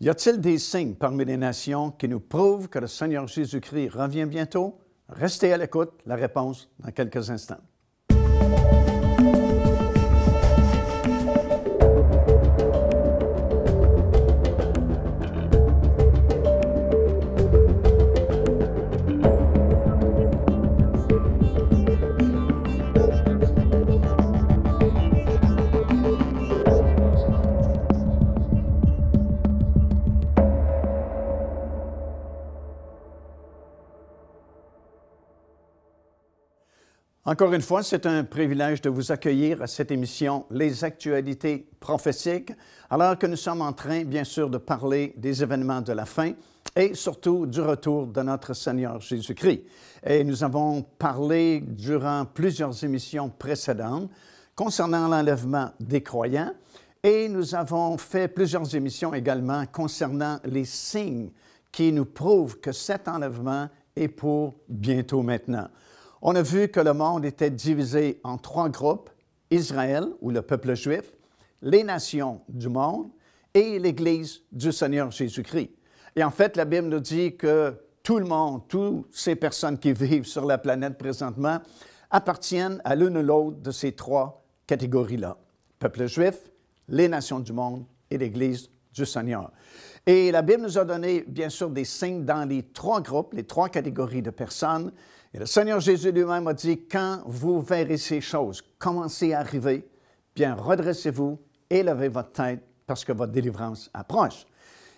Y a-t-il des signes parmi les nations qui nous prouvent que le Seigneur Jésus-Christ revient bientôt? Restez à l'écoute, la réponse dans quelques instants. Encore une fois, c'est un privilège de vous accueillir à cette émission Les actualités prophétiques, alors que nous sommes en train, bien sûr, de parler des événements de la fin et surtout du retour de notre Seigneur Jésus-Christ. Et nous avons parlé durant plusieurs émissions précédentes concernant l'enlèvement des croyants et nous avons fait plusieurs émissions également concernant les signes qui nous prouvent que cet enlèvement est pour bientôt maintenant. On a vu que le monde était divisé en trois groupes, Israël ou le peuple juif, les nations du monde et l'Église du Seigneur Jésus-Christ. Et en fait, la Bible nous dit que tout le monde, toutes ces personnes qui vivent sur la planète présentement, appartiennent à l'une ou l'autre de ces trois catégories-là. Peuple juif, les nations du monde et l'Église du Seigneur. Et la Bible nous a donné, bien sûr, des signes dans les trois groupes, les trois catégories de personnes. Et le Seigneur Jésus lui-même a dit, quand vous verrez ces choses, commencer à arriver, bien redressez-vous, et levez votre tête, parce que votre délivrance approche.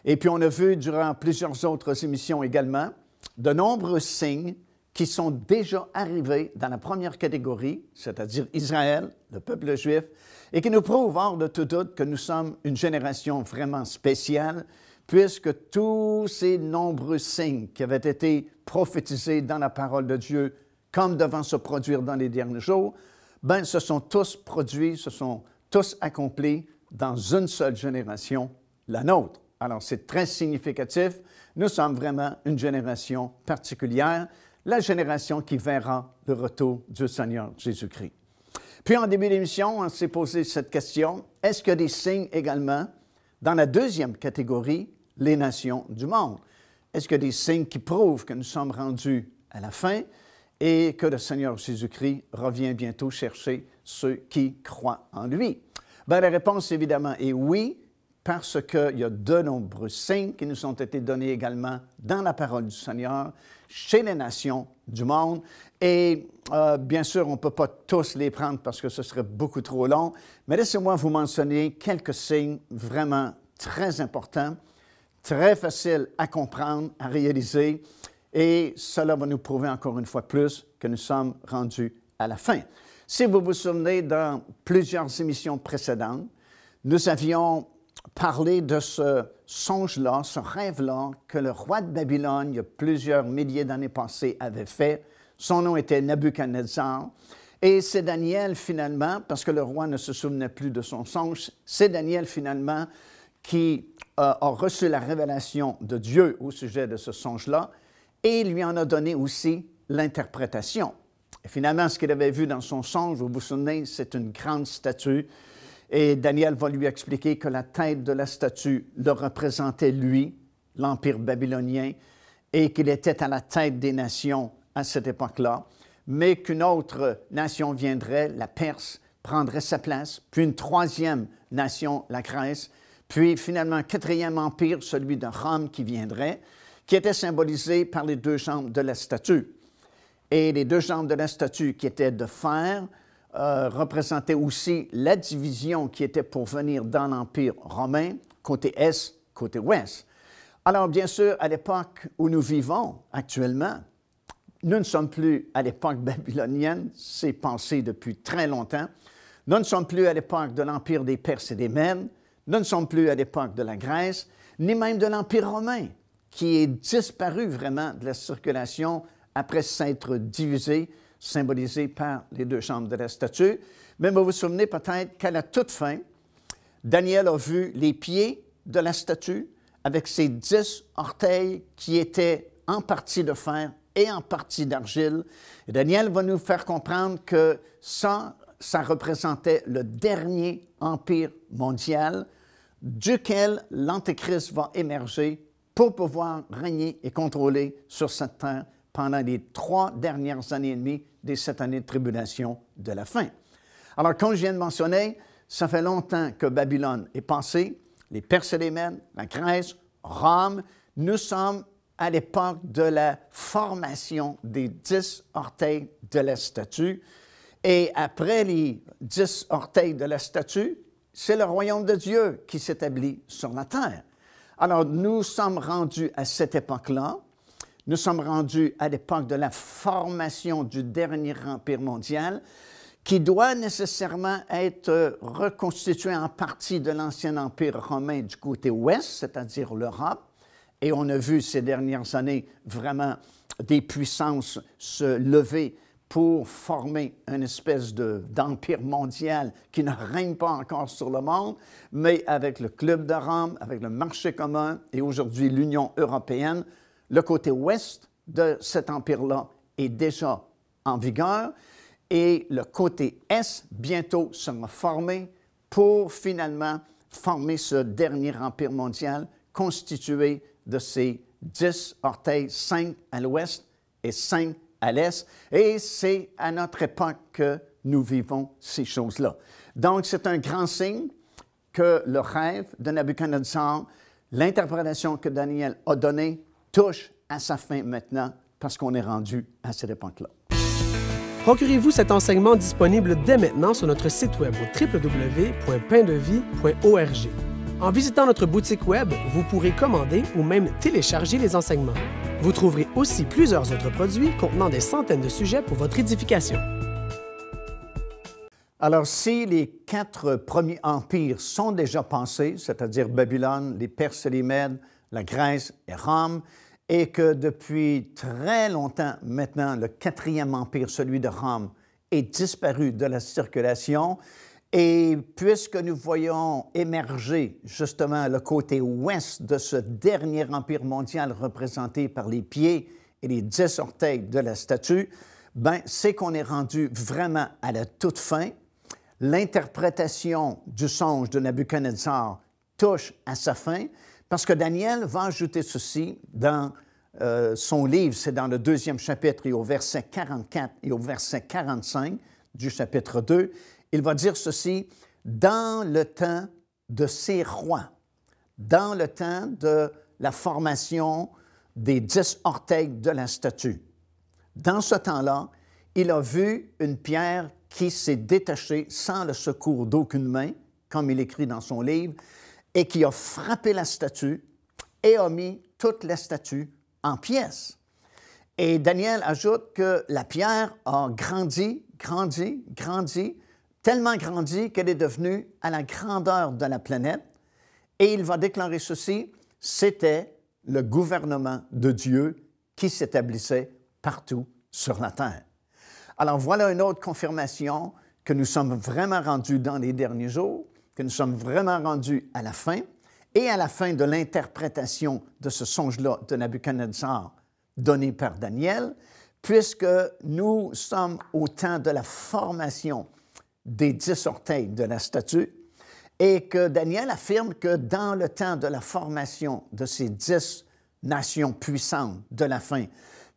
Et puis on a vu durant plusieurs autres émissions également de nombreux signes qui sont déjà arrivés dans la première catégorie, c'est-à-dire Israël, le peuple juif, et qui nous prouvent hors de tout doute que nous sommes une génération vraiment spéciale puisque tous ces nombreux signes qui avaient été prophétisés dans la parole de Dieu, comme devant se produire dans les derniers jours, ben, se sont tous produits, se sont tous accomplis dans une seule génération, la nôtre. Alors, c'est très significatif. Nous sommes vraiment une génération particulière, la génération qui verra le retour du Seigneur Jésus-Christ. Puis, en début d'émission, on s'est posé cette question, est-ce qu'il y a des signes également dans la deuxième catégorie les nations du monde. Est-ce qu'il y a des signes qui prouvent que nous sommes rendus à la fin et que le Seigneur Jésus-Christ revient bientôt chercher ceux qui croient en lui? Ben, la réponse, évidemment, est oui, parce qu'il y a de nombreux signes qui nous ont été donnés également dans la parole du Seigneur, chez les nations du monde. Et euh, bien sûr, on ne peut pas tous les prendre parce que ce serait beaucoup trop long, mais laissez-moi vous mentionner quelques signes vraiment très importants très facile à comprendre, à réaliser, et cela va nous prouver encore une fois plus que nous sommes rendus à la fin. Si vous vous souvenez, dans plusieurs émissions précédentes, nous avions parlé de ce songe-là, ce rêve-là que le roi de Babylone, il y a plusieurs milliers d'années passées, avait fait. Son nom était Nabuchodonosor. Et c'est Daniel finalement, parce que le roi ne se souvenait plus de son songe, c'est Daniel finalement qui a reçu la révélation de Dieu au sujet de ce songe-là et lui en a donné aussi l'interprétation. Finalement, ce qu'il avait vu dans son songe, vous vous souvenez, c'est une grande statue. Et Daniel va lui expliquer que la tête de la statue le représentait lui, l'Empire babylonien, et qu'il était à la tête des nations à cette époque-là, mais qu'une autre nation viendrait, la Perse, prendrait sa place, puis une troisième nation, la Grèce, puis finalement, quatrième empire, celui de Rome qui viendrait, qui était symbolisé par les deux jambes de la statue. Et les deux jambes de la statue qui étaient de fer euh, représentaient aussi la division qui était pour venir dans l'empire romain, côté est, côté ouest. Alors bien sûr, à l'époque où nous vivons actuellement, nous ne sommes plus à l'époque babylonienne, c'est pensé depuis très longtemps. Nous ne sommes plus à l'époque de l'empire des Perses et des Mènes. Nous ne sommes plus à l'époque de la Grèce, ni même de l'Empire romain, qui est disparu vraiment de la circulation après s'être divisé, symbolisé par les deux chambres de la statue. Mais vous vous souvenez peut-être qu'à la toute fin, Daniel a vu les pieds de la statue avec ses dix orteils qui étaient en partie de fer et en partie d'argile. Daniel va nous faire comprendre que ça, ça représentait le dernier empire mondial, duquel l'Antéchrist va émerger pour pouvoir régner et contrôler sur cette terre pendant les trois dernières années et demie des sept années de tribulation de la fin. Alors, comme je viens de mentionner, ça fait longtemps que Babylone est passée, les Perses la Grèce, Rome. Nous sommes à l'époque de la formation des dix orteils de la statue. Et après les dix orteils de la statue, c'est le royaume de Dieu qui s'établit sur la terre. Alors, nous sommes rendus à cette époque-là. Nous sommes rendus à l'époque de la formation du dernier empire mondial qui doit nécessairement être reconstitué en partie de l'ancien empire romain du côté ouest, c'est-à-dire l'Europe. Et on a vu ces dernières années vraiment des puissances se lever pour former une espèce d'empire mondial qui ne règne pas encore sur le monde, mais avec le Club de Rome, avec le marché commun et aujourd'hui l'Union européenne, le côté ouest de cet empire-là est déjà en vigueur et le côté est bientôt sera formé pour finalement former ce dernier empire mondial constitué de ces dix orteils, cinq à l'ouest et cinq à l'Est. Et c'est à notre époque que nous vivons ces choses-là. Donc, c'est un grand signe que le rêve de Nabucodonosor, l'interprétation que Daniel a donnée, touche à sa fin maintenant parce qu'on est rendu à cette époque-là. Procurez-vous cet enseignement disponible dès maintenant sur notre site web au www.paindevie.org. En visitant notre boutique web, vous pourrez commander ou même télécharger les enseignements. Vous trouverez aussi plusieurs autres produits contenant des centaines de sujets pour votre édification. Alors, si les quatre premiers empires sont déjà pensés, c'est-à-dire Babylone, les Perses et les Mèdes, la Grèce et Rome, et que depuis très longtemps maintenant, le quatrième empire, celui de Rome, est disparu de la circulation, et puisque nous voyons émerger justement le côté ouest de ce dernier empire mondial représenté par les pieds et les dix orteils de la statue, ben, c'est qu'on est rendu vraiment à la toute fin. L'interprétation du songe de Nabucodonosor touche à sa fin parce que Daniel va ajouter ceci dans euh, son livre, c'est dans le deuxième chapitre et au verset 44 et au verset 45 du chapitre 2 il va dire ceci, dans le temps de ces rois, dans le temps de la formation des dix orteils de la statue. Dans ce temps-là, il a vu une pierre qui s'est détachée sans le secours d'aucune main, comme il écrit dans son livre, et qui a frappé la statue et a mis toute la statue en pièces. Et Daniel ajoute que la pierre a grandi, grandi, grandi, tellement grandi qu'elle est devenue à la grandeur de la planète. Et il va déclarer ceci, c'était le gouvernement de Dieu qui s'établissait partout sur la terre. Alors voilà une autre confirmation que nous sommes vraiment rendus dans les derniers jours, que nous sommes vraiment rendus à la fin, et à la fin de l'interprétation de ce songe-là de Nabucodonosor donné par Daniel, puisque nous sommes au temps de la formation des dix orteils de la statue, et que Daniel affirme que dans le temps de la formation de ces dix nations puissantes de la fin,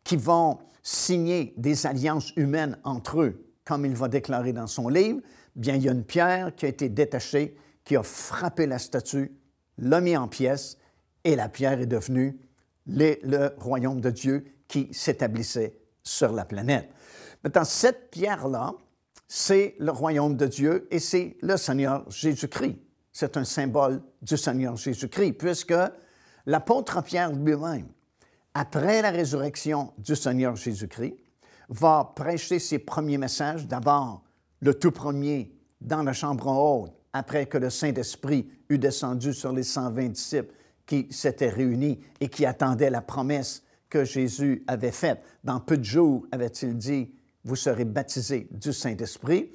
qui vont signer des alliances humaines entre eux, comme il va déclarer dans son livre, bien il y a une pierre qui a été détachée, qui a frappé la statue, l'a mis en pièces, et la pierre est devenue le royaume de Dieu qui s'établissait sur la planète. Maintenant, cette pierre-là, c'est le royaume de Dieu et c'est le Seigneur Jésus-Christ. C'est un symbole du Seigneur Jésus-Christ, puisque l'apôtre Pierre lui-même, après la résurrection du Seigneur Jésus-Christ, va prêcher ses premiers messages, d'abord le tout premier dans la chambre haute, après que le Saint-Esprit eut descendu sur les 120 disciples qui s'étaient réunis et qui attendaient la promesse que Jésus avait faite. Dans peu de jours, avait-il dit, vous serez baptisés du Saint-Esprit.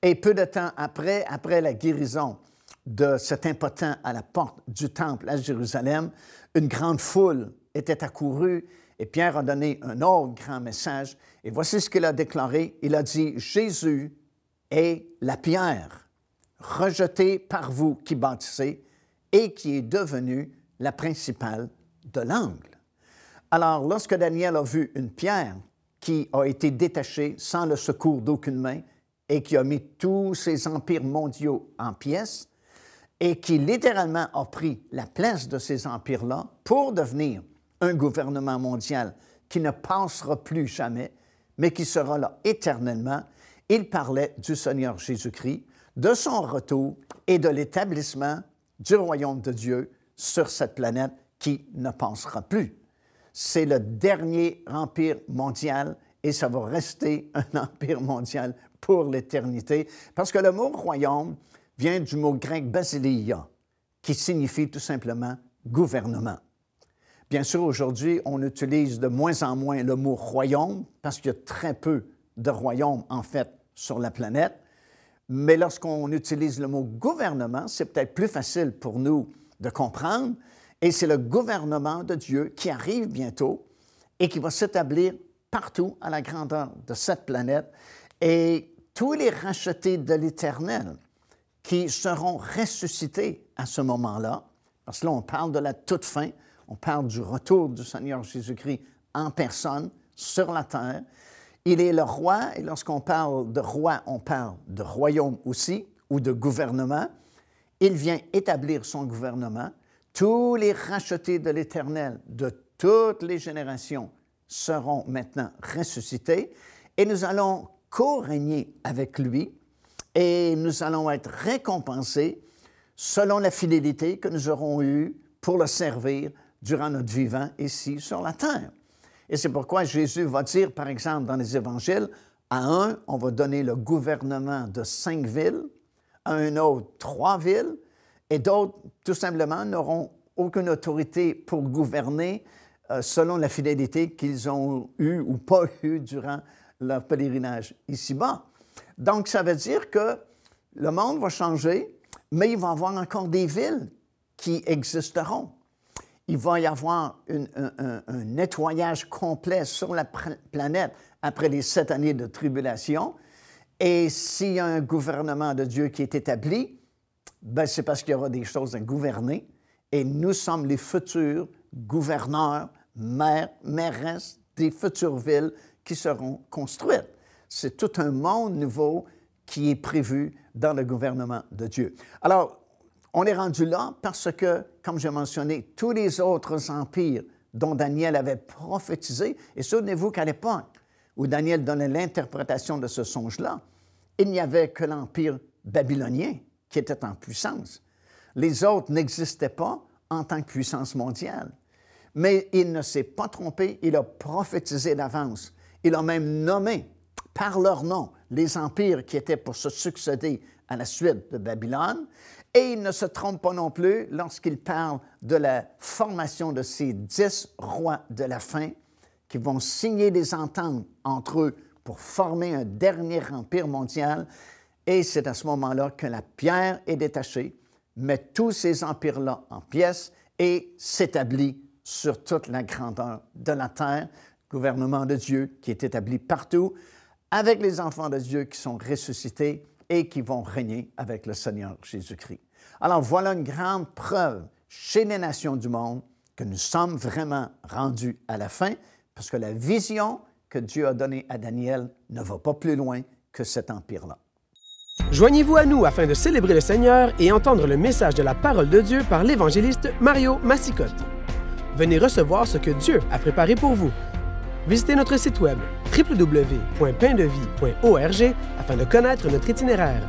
Et peu de temps après, après la guérison de cet impotent à la porte du temple à Jérusalem, une grande foule était accourue et Pierre a donné un autre grand message. Et voici ce qu'il a déclaré. Il a dit, Jésus est la pierre rejetée par vous qui bâtissez et qui est devenue la principale de l'angle. Alors, lorsque Daniel a vu une pierre qui a été détaché sans le secours d'aucune main et qui a mis tous ces empires mondiaux en pièces et qui littéralement a pris la place de ces empires-là pour devenir un gouvernement mondial qui ne pensera plus jamais, mais qui sera là éternellement. Il parlait du Seigneur Jésus-Christ, de son retour et de l'établissement du royaume de Dieu sur cette planète qui ne pensera plus c'est le dernier empire mondial et ça va rester un empire mondial pour l'éternité. Parce que le mot royaume vient du mot grec basileia, qui signifie tout simplement gouvernement. Bien sûr, aujourd'hui, on utilise de moins en moins le mot royaume parce qu'il y a très peu de royaumes, en fait, sur la planète. Mais lorsqu'on utilise le mot gouvernement, c'est peut-être plus facile pour nous de comprendre et c'est le gouvernement de Dieu qui arrive bientôt et qui va s'établir partout à la grandeur de cette planète. Et tous les rachetés de l'Éternel qui seront ressuscités à ce moment-là, parce que là, on parle de la toute fin, on parle du retour du Seigneur Jésus-Christ en personne sur la terre. Il est le roi, et lorsqu'on parle de roi, on parle de royaume aussi, ou de gouvernement. Il vient établir son gouvernement tous les rachetés de l'Éternel de toutes les générations seront maintenant ressuscités et nous allons co-régner avec lui et nous allons être récompensés selon la fidélité que nous aurons eue pour le servir durant notre vivant ici sur la terre. Et c'est pourquoi Jésus va dire, par exemple, dans les évangiles, à un, on va donner le gouvernement de cinq villes, à un autre, trois villes, et d'autres, tout simplement, n'auront aucune autorité pour gouverner euh, selon la fidélité qu'ils ont eue ou pas eue durant leur pèlerinage ici-bas. Donc, ça veut dire que le monde va changer, mais il va y avoir encore des villes qui existeront. Il va y avoir un, un, nettoyage complet sur la planète après les sept années de tribulation. Et s'il y a un gouvernement de Dieu qui est établi, ben, c'est parce qu'il y aura des choses à gouverner et nous sommes les futurs gouverneurs, maires, mairesses des futures villes qui seront construites. C'est tout un monde nouveau qui est prévu dans le gouvernement de Dieu. Alors, on est rendu là parce que, comme j'ai mentionné, tous les autres empires dont Daniel avait prophétisé, et souvenez-vous qu'à l'époque où Daniel donnait l'interprétation de ce songe-là, il n'y avait que l'empire babylonien qui était en puissance. Les autres n'existaient pas en tant que puissance mondiale. Mais il ne s'est pas trompé, il a prophétisé d'avance. Il a même nommé par leur nom les empires qui étaient pour se succéder à la suite de Babylone. Et il ne se trompe pas non plus lorsqu'il parle de la formation de ces dix rois de la fin qui vont signer des ententes entre eux pour former un dernier empire mondial et c'est à ce moment-là que la pierre est détachée, met tous ces empires-là en pièces et s'établit sur toute la grandeur de la terre, gouvernement de Dieu qui est établi partout, avec les enfants de Dieu qui sont ressuscités et qui vont régner avec le Seigneur Jésus-Christ. Alors voilà une grande preuve chez les nations du monde que nous sommes vraiment rendus à la fin, parce que la vision que Dieu a donnée à Daniel ne va pas plus loin que cet empire-là. Joignez-vous à nous afin de célébrer le Seigneur et entendre le message de la parole de Dieu par l'évangéliste Mario Massicotte. Venez recevoir ce que Dieu a préparé pour vous. Visitez notre site web www.paindevie.org afin de connaître notre itinéraire.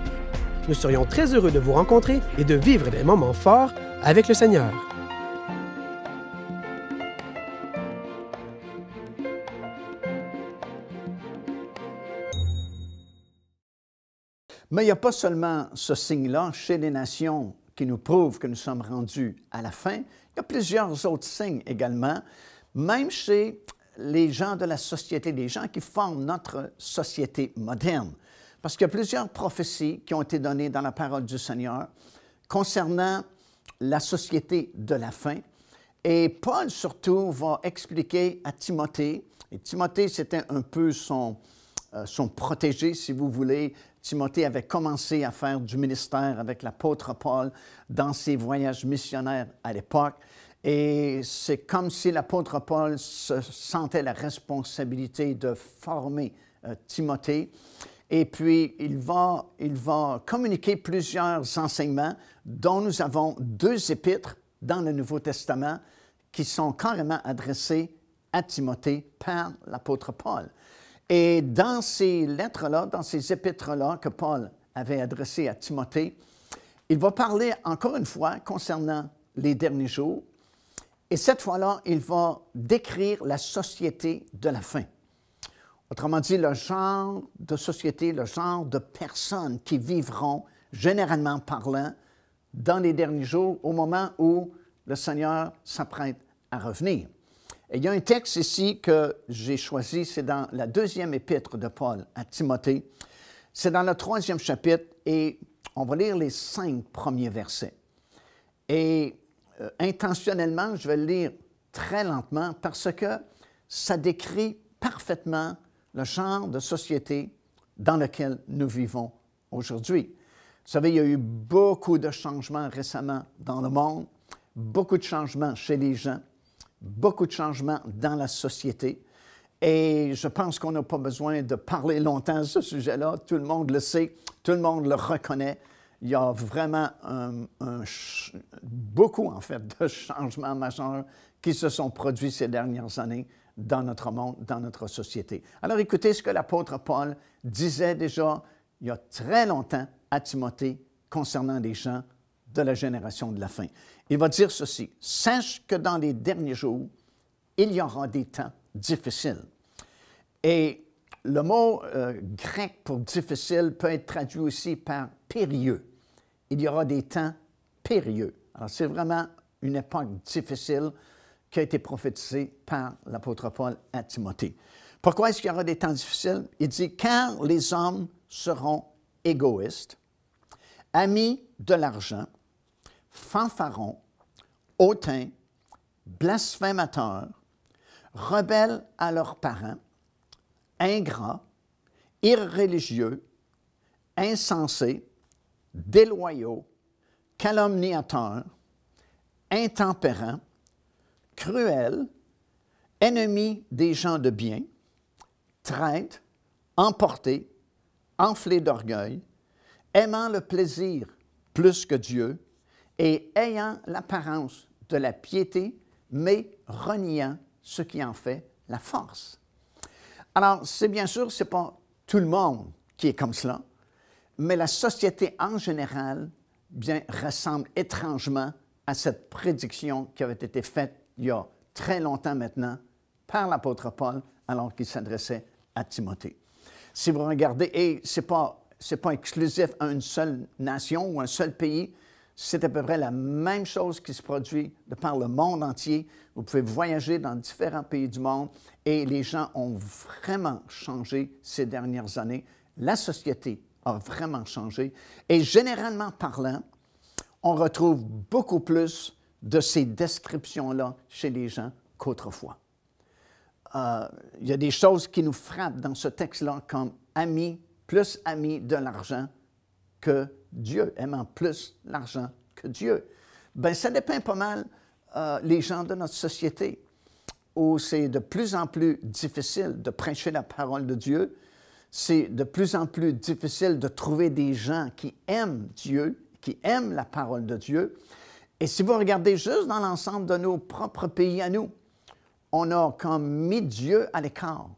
Nous serions très heureux de vous rencontrer et de vivre des moments forts avec le Seigneur. Mais il n'y a pas seulement ce signe-là chez les nations qui nous prouve que nous sommes rendus à la fin. Il y a plusieurs autres signes également, même chez les gens de la société, les gens qui forment notre société moderne. Parce qu'il y a plusieurs prophéties qui ont été données dans la parole du Seigneur concernant la société de la fin. Et Paul, surtout, va expliquer à Timothée, et Timothée, c'était un peu son, euh, sont protégés, si vous voulez. Timothée avait commencé à faire du ministère avec l'apôtre Paul dans ses voyages missionnaires à l'époque. Et c'est comme si l'apôtre Paul se sentait la responsabilité de former euh, Timothée. Et puis, il va, il va communiquer plusieurs enseignements, dont nous avons deux épîtres dans le Nouveau Testament qui sont carrément adressés à Timothée par l'apôtre Paul. Et dans ces lettres-là, dans ces épîtres-là que Paul avait adressées à Timothée, il va parler encore une fois concernant les derniers jours. Et cette fois-là, il va décrire la société de la fin. Autrement dit, le genre de société, le genre de personnes qui vivront, généralement parlant, dans les derniers jours, au moment où le Seigneur s'apprête à revenir. Et il y a un texte ici que j'ai choisi, c'est dans la deuxième épître de Paul à Timothée. C'est dans le troisième chapitre et on va lire les cinq premiers versets. Et euh, intentionnellement, je vais le lire très lentement parce que ça décrit parfaitement le genre de société dans lequel nous vivons aujourd'hui. Vous savez, il y a eu beaucoup de changements récemment dans le monde, beaucoup de changements chez les gens beaucoup de changements dans la société. Et je pense qu'on n'a pas besoin de parler longtemps de ce sujet-là. Tout le monde le sait, tout le monde le reconnaît. Il y a vraiment beaucoup, en fait, de changements majeurs qui se sont produits ces dernières années dans notre monde, dans notre société. Alors écoutez ce que l'apôtre Paul disait déjà il y a très longtemps à Timothée concernant les gens de la génération de la fin. Il va dire ceci, sache que dans les derniers jours, il y aura des temps difficiles. Et le mot euh, grec pour difficile peut être traduit aussi par périlleux. Il y aura des temps périlleux. Alors c'est vraiment une époque difficile qui a été prophétisée par l'apôtre Paul à Timothée. Pourquoi est-ce qu'il y aura des temps difficiles? Il dit, car les hommes seront égoïstes, amis de l'argent, fanfaron, hautain, blasphémateur, rebelles à leurs parents, ingrats, irréligieux, insensés, déloyaux, calomniateurs, intempérants, cruels, ennemis des gens de bien, traîtres, emportés, enflés d'orgueil, aimant le plaisir plus que Dieu, et ayant l'apparence de la piété, mais reniant ce qui en fait la force. Alors, c'est bien sûr, ce n'est pas tout le monde qui est comme cela, mais la société en général bien, ressemble étrangement à cette prédiction qui avait été faite il y a très longtemps maintenant par l'apôtre Paul alors qu'il s'adressait à Timothée. Si vous regardez, et ce n'est pas, pas exclusif à une seule nation ou un seul pays, c'est à peu près la même chose qui se produit de par le monde entier. Vous pouvez voyager dans différents pays du monde et les gens ont vraiment changé ces dernières années. La société a vraiment changé. Et généralement parlant, on retrouve beaucoup plus de ces descriptions-là chez les gens qu'autrefois. Euh, il y a des choses qui nous frappent dans ce texte-là comme ami plus amis de l'argent, que Dieu, aimant plus l'argent que Dieu. Ben, ça dépeint pas mal euh, les gens de notre société, où c'est de plus en plus difficile de prêcher la parole de Dieu, c'est de plus en plus difficile de trouver des gens qui aiment Dieu, qui aiment la parole de Dieu. Et si vous regardez juste dans l'ensemble de nos propres pays à nous, on a comme mis Dieu à l'écart.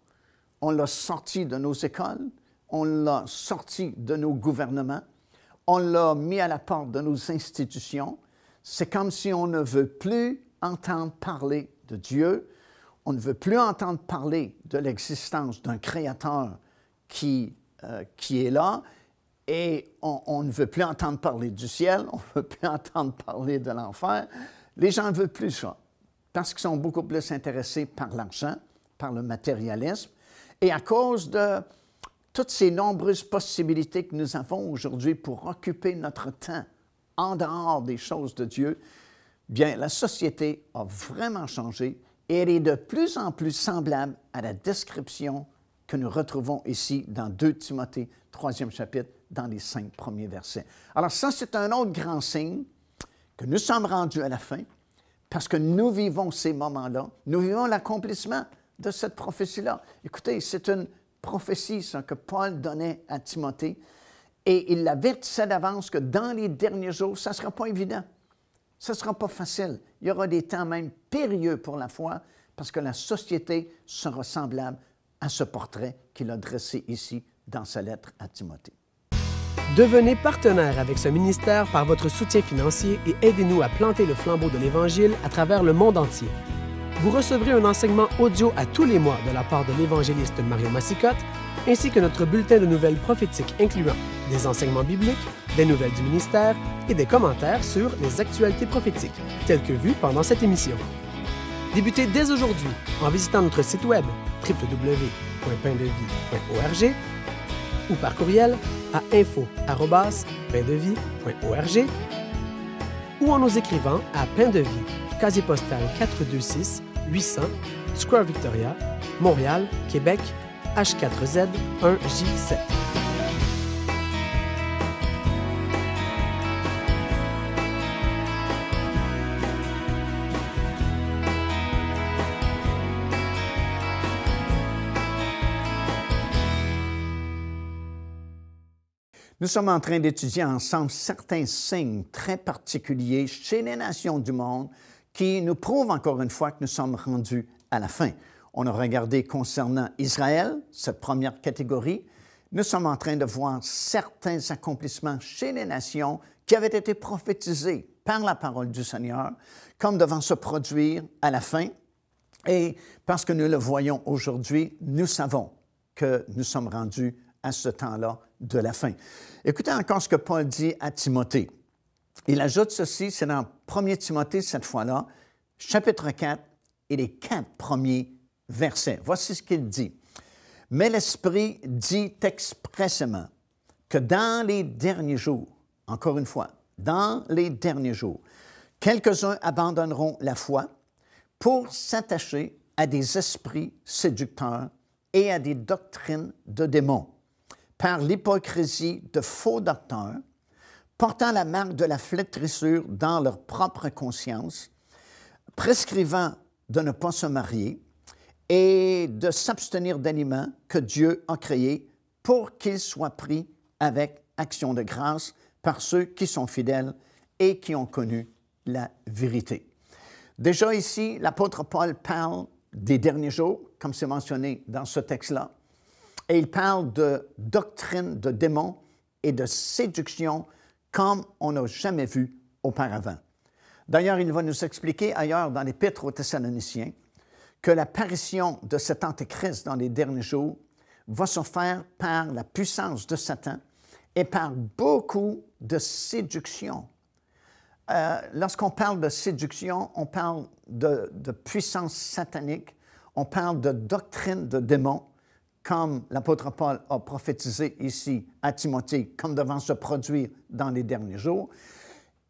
On l'a sorti de nos écoles, on l'a sorti de nos gouvernements, on l'a mis à la porte de nos institutions. C'est comme si on ne veut plus entendre parler de Dieu, on ne veut plus entendre parler de l'existence d'un Créateur qui, euh, qui est là, et on, on, ne veut plus entendre parler du ciel, on ne veut plus entendre parler de l'enfer. Les gens ne veulent plus ça, parce qu'ils sont beaucoup plus intéressés par l'argent, par le matérialisme, et à cause de toutes ces nombreuses possibilités que nous avons aujourd'hui pour occuper notre temps en dehors des choses de Dieu, bien, la société a vraiment changé et elle est de plus en plus semblable à la description que nous retrouvons ici dans 2 Timothée, 3e chapitre, dans les cinq premiers versets. Alors ça, c'est un autre grand signe que nous sommes rendus à la fin parce que nous vivons ces moments-là, nous vivons l'accomplissement de cette prophétie-là. Écoutez, c'est une prophétie, ce que Paul donnait à Timothée. Et il l'avertissait d'avance que dans les derniers jours, ça ne sera pas évident. Ça ne sera pas facile. Il y aura des temps même périlleux pour la foi parce que la société sera semblable à ce portrait qu'il a dressé ici dans sa lettre à Timothée. Devenez partenaire avec ce ministère par votre soutien financier et aidez-nous à planter le flambeau de l'Évangile à travers le monde entier vous recevrez un enseignement audio à tous les mois de la part de l'évangéliste Mario Massicotte, ainsi que notre bulletin de nouvelles prophétiques incluant des enseignements bibliques, des nouvelles du ministère et des commentaires sur les actualités prophétiques, telles que vues pendant cette émission. Débutez dès aujourd'hui en visitant notre site web www.paindevie.org ou par courriel à info.paindevie.org ou en nous écrivant à paindevie casier postal 426 800, Square Victoria, Montréal, Québec, H4Z1J7. Nous sommes en train d'étudier ensemble certains signes très particuliers chez les nations du monde qui nous prouve encore une fois que nous sommes rendus à la fin. On a regardé concernant Israël, cette première catégorie. Nous sommes en train de voir certains accomplissements chez les nations qui avaient été prophétisés par la parole du Seigneur, comme devant se produire à la fin. Et parce que nous le voyons aujourd'hui, nous savons que nous sommes rendus à ce temps-là de la fin. Écoutez encore ce que Paul dit à Timothée. Il ajoute ceci, c'est dans 1 Timothée cette fois-là, chapitre 4 et les quatre premiers versets. Voici ce qu'il dit. Mais l'Esprit dit expressément que dans les derniers jours, encore une fois, dans les derniers jours, quelques-uns abandonneront la foi pour s'attacher à des esprits séducteurs et à des doctrines de démons, par l'hypocrisie de faux docteurs portant la marque de la flétrissure dans leur propre conscience, prescrivant de ne pas se marier et de s'abstenir d'aliments que Dieu a créés pour qu'ils soient pris avec action de grâce par ceux qui sont fidèles et qui ont connu la vérité. Déjà ici, l'apôtre Paul parle des derniers jours, comme c'est mentionné dans ce texte-là, et il parle de doctrine de démons et de séduction comme on n'a jamais vu auparavant. D'ailleurs, il va nous expliquer ailleurs dans l'Épître aux Thessaloniciens que l'apparition de cet Antéchrist dans les derniers jours va se faire par la puissance de Satan et par beaucoup de séduction. Euh, lorsqu'on parle de séduction, on parle de, de puissance satanique, on parle de doctrine de démons, comme l'apôtre Paul a prophétisé ici à Timothée, comme devant se produire dans les derniers jours.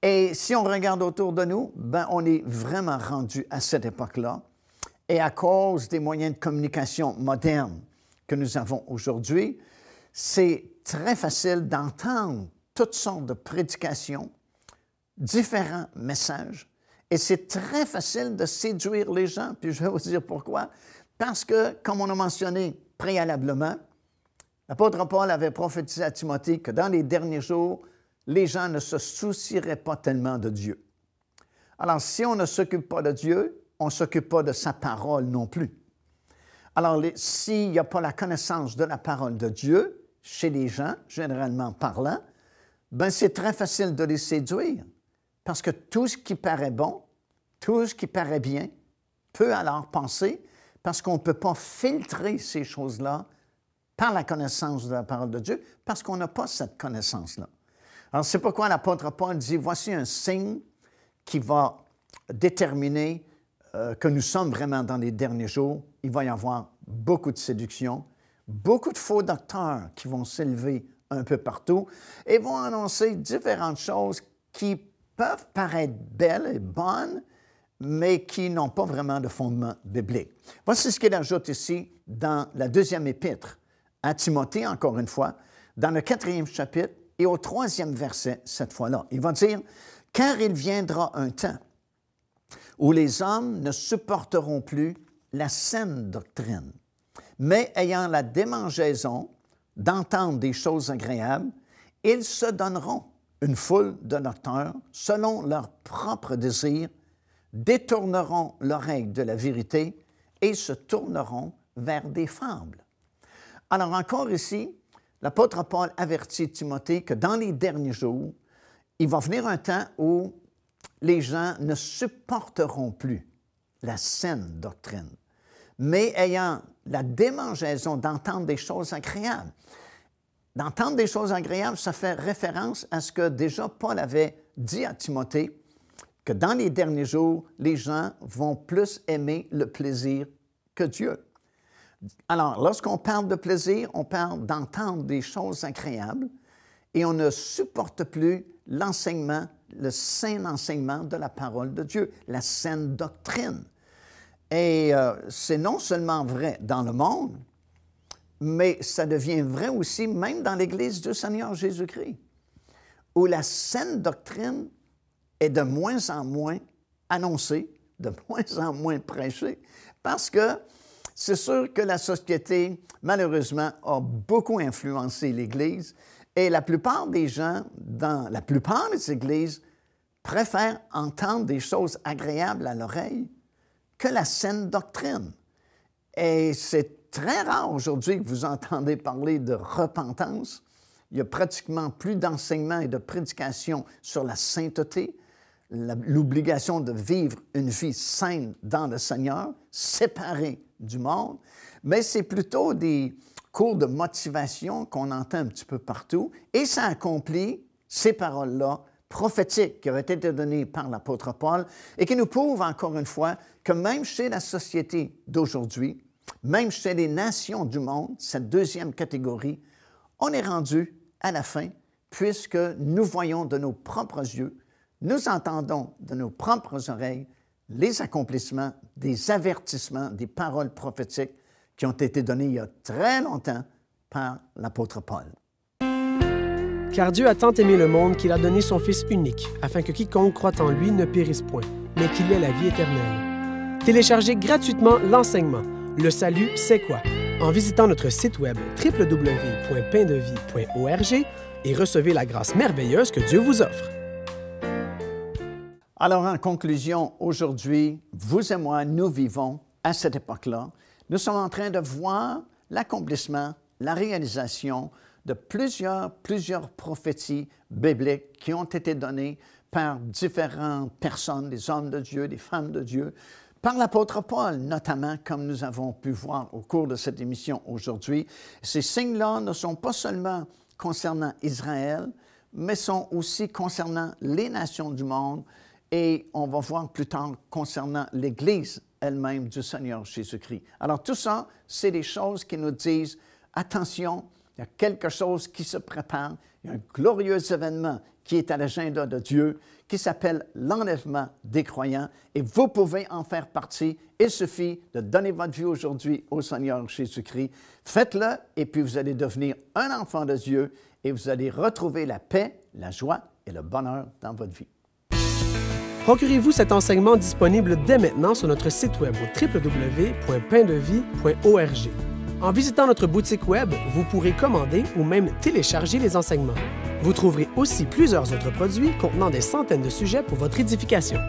Et si on regarde autour de nous, ben, on est vraiment rendu à cette époque-là. Et à cause des moyens de communication modernes que nous avons aujourd'hui, c'est très facile d'entendre toutes sortes de prédications, différents messages, et c'est très facile de séduire les gens. Puis je vais vous dire pourquoi. Parce que, comme on a mentionné, préalablement, l'apôtre Paul avait prophétisé à Timothée que dans les derniers jours, les gens ne se soucieraient pas tellement de Dieu. Alors, si on ne s'occupe pas de Dieu, on ne s'occupe pas de sa parole non plus. Alors, s'il n'y a pas la connaissance de la parole de Dieu chez les gens, généralement parlant, ben c'est très facile de les séduire parce que tout ce qui paraît bon, tout ce qui paraît bien peut alors penser parce qu'on ne peut pas filtrer ces choses-là par la connaissance de la parole de Dieu, parce qu'on n'a pas cette connaissance-là. Alors, c'est pourquoi l'apôtre Paul dit, voici un signe qui va déterminer euh, que nous sommes vraiment dans les derniers jours. Il va y avoir beaucoup de séduction, beaucoup de faux docteurs qui vont s'élever un peu partout et vont annoncer différentes choses qui peuvent paraître belles et bonnes, mais qui n'ont pas vraiment de fondement biblique. Voici ce qu'il ajoute ici dans la deuxième épître à Timothée, encore une fois, dans le quatrième chapitre et au troisième verset, cette fois-là. Il va dire, car il viendra un temps où les hommes ne supporteront plus la saine doctrine, mais ayant la démangeaison d'entendre des choses agréables, ils se donneront une foule de docteurs selon leur propre désir, détourneront l'oreille de la vérité et se tourneront vers des fables. Alors encore ici, l'apôtre Paul avertit Timothée que dans les derniers jours, il va venir un temps où les gens ne supporteront plus la saine doctrine, mais ayant la démangeaison d'entendre des choses agréables. D'entendre des choses agréables, ça fait référence à ce que déjà Paul avait dit à Timothée que dans les derniers jours, les gens vont plus aimer le plaisir que Dieu. Alors, lorsqu'on parle de plaisir, on parle d'entendre des choses incroyables et on ne supporte plus l'enseignement, le saint enseignement de la parole de Dieu, la saine doctrine. Et euh, c'est non seulement vrai dans le monde, mais ça devient vrai aussi même dans l'Église du Seigneur Jésus-Christ, où la saine doctrine est de moins en moins annoncé, de moins en moins prêché, parce que c'est sûr que la société, malheureusement, a beaucoup influencé l'Église et la plupart des gens dans la plupart des églises préfèrent entendre des choses agréables à l'oreille que la saine doctrine. Et c'est très rare aujourd'hui que vous entendez parler de repentance. Il y a pratiquement plus d'enseignements et de prédications sur la sainteté, l'obligation de vivre une vie saine dans le Seigneur, séparée du monde, mais c'est plutôt des cours de motivation qu'on entend un petit peu partout, et ça accomplit ces paroles-là prophétiques qui avaient été données par l'apôtre Paul et qui nous prouvent encore une fois que même chez la société d'aujourd'hui, même chez les nations du monde, cette deuxième catégorie, on est rendu à la fin puisque nous voyons de nos propres yeux nous entendons de nos propres oreilles les accomplissements des avertissements, des paroles prophétiques qui ont été données il y a très longtemps par l'apôtre Paul. Car Dieu a tant aimé le monde qu'il a donné son Fils unique, afin que quiconque croit en lui ne périsse point, mais qu'il ait la vie éternelle. Téléchargez gratuitement l'enseignement Le salut, c'est quoi en visitant notre site web www.paindevie.org et recevez la grâce merveilleuse que Dieu vous offre. Alors, en conclusion, aujourd'hui, vous et moi, nous vivons à cette époque-là. Nous sommes en train de voir l'accomplissement, la réalisation de plusieurs, plusieurs prophéties bibliques qui ont été données par différentes personnes, des hommes de Dieu, des femmes de Dieu, par l'apôtre Paul, notamment, comme nous avons pu voir au cours de cette émission aujourd'hui. Ces signes-là ne sont pas seulement concernant Israël, mais sont aussi concernant les nations du monde, et on va voir plus tard concernant l'Église elle-même du Seigneur Jésus-Christ. Alors tout ça, c'est des choses qui nous disent, attention, il y a quelque chose qui se prépare, il y a un glorieux événement qui est à l'agenda de Dieu, qui s'appelle l'enlèvement des croyants, et vous pouvez en faire partie. Il suffit de donner votre vie aujourd'hui au Seigneur Jésus-Christ. Faites-le, et puis vous allez devenir un enfant de Dieu, et vous allez retrouver la paix, la joie et le bonheur dans votre vie. Procurez-vous cet enseignement disponible dès maintenant sur notre site web au www.paindevie.org. En visitant notre boutique web, vous pourrez commander ou même télécharger les enseignements. Vous trouverez aussi plusieurs autres produits contenant des centaines de sujets pour votre édification.